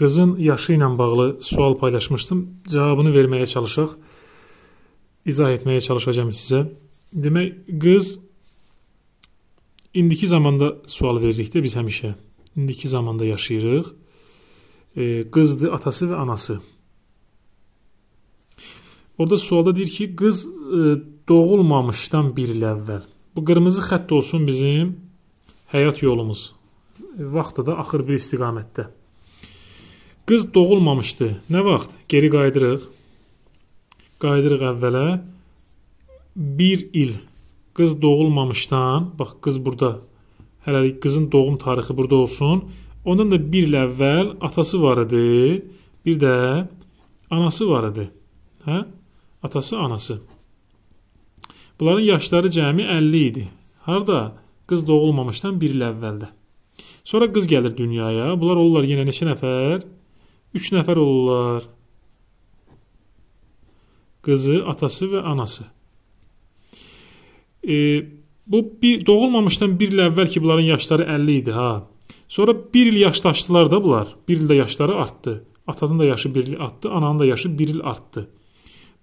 Qızın yaşı ilə bağlı sual paylaşmışdım. Cavabını verməyə çalışaq. İzah etməyə çalışacağam sizə. Demək, qız indiki zamanda sual veririk də biz həmişə. İndiki zamanda yaşayırıq. E, qızdır atası və anası. Orada sualda deyir ki, qız e, doğulmamışdan bir il əvvəl. Bu qırmızı xətt olsun bizim həyat yolumuz. Vaxtı da axır bir istiqamətdə. Qız doğulmamışdı. Nə vaxt? Geri qayıdırıq. Qayıdırıq əvvələ. 1 il. Qız doğulmamışdan, bax qız burada. Hələlik qızın doğum tarixi burada olsun. Ondan da 1 il əvvəl atası var idi. Bir də anası var idi. Hə? Atası, anası. Bunların yaşları cəmi 50 idi. Harda? Qız doğulmamışdan 1 il əvvəldə. Sonra qız gəlir dünyaya. Bunlar olurlar yenə neçə nəfər? Üç nəfər olurlar. Qızı, atası və anası. E, bu bir, doğulmamışdan bir il əvvəl ki, bunların yaşları 50 idi ha. Sonra bir il yaşlaşdılar da bunlar. Bir ildə yaşları artdı. Atanın da yaşı bir il artdı, ananın da yaşı bir il artdı.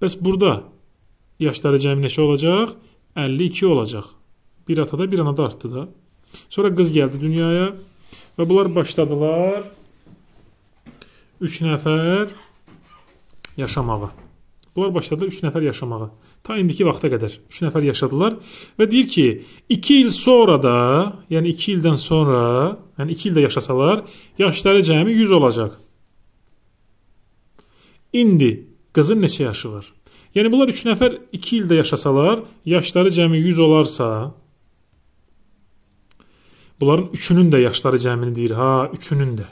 Bəs burada yaşları cəmi neçə olacaq? 52 olacaq. Bir atada, bir anada artdı da. Sonra qız gəldi dünyaya və bunlar başladılar 3 nəfər yaşamağa. Bunlar başladılar 3 nəfər yaşamağa. Ta indiki vaxta qədər 3 nəfər yaşadılar və deyir ki, 2 il sonra da, yəni 2 ildən sonra, yəni 2 ildə yaşasalar, yaşları cəmi 100 olacaq. İndi qızın neçə yaşı var? Yəni bunlar 3 nəfər 2 ildə yaşasalar, yaşları cəmi 100 olarsa, bunların üçünün də yaşları cəmini deyir. Ha, üçünün də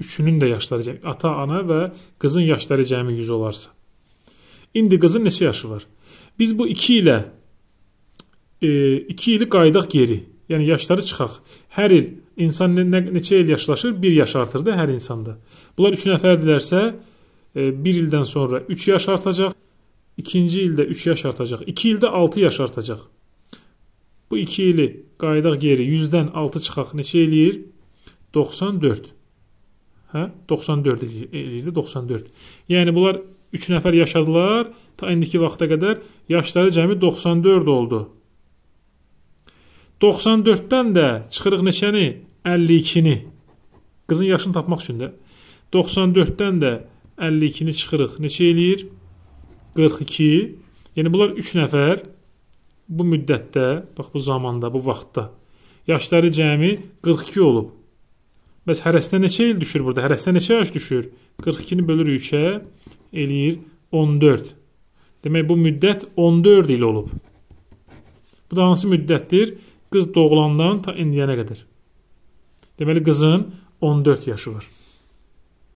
üçünün də yaşları, ata, ana və qızın yaşları cəmi 100 olarsa. İndi qızın neçə yaşı var? Biz bu 2 ilə 2 e, ili qayıdaq geri. Yəni yaşları çıxaq. Hər il insan ne, neçə il yaşlaşır? 1 yaş artır da hər insanda. Bunlar 3 nəfərdilərsə 1 e, ildən sonra 3 yaş artacaq. 2-ci ildə 3 yaş artacaq. 2 ildə 6 yaş artacaq. Bu 2 ili qayıdaq geri 100-dən 6 çıxaq neçə eləyir? 94. Hə? 94 eləyirdi, 94. Yəni bunlar 3 nəfər yaşadılar, ta indiki vaxta qədər yaşları cəmi 94 oldu. 94-dən də çıxırıq neçəni? 52-ni. Qızın yaşını tapmaq üçün də 94-dən də 52-ni çıxırıq. Neçə eləyir? 42. Yəni bunlar 3 nəfər bu müddətdə, bax bu zamanda, bu vaxtda yaşları cəmi 42 olub. Bəs hərəsinə neçə il düşür burada? Hərəsinə neçə yaş düşür? 42-ni bölürük 3-ə, eləyir 14. Demək bu müddət 14 il olub. Bu da hansı müddətdir? Qız doğulandan ta indiyənə qədər. Deməli qızın 14 yaşı var.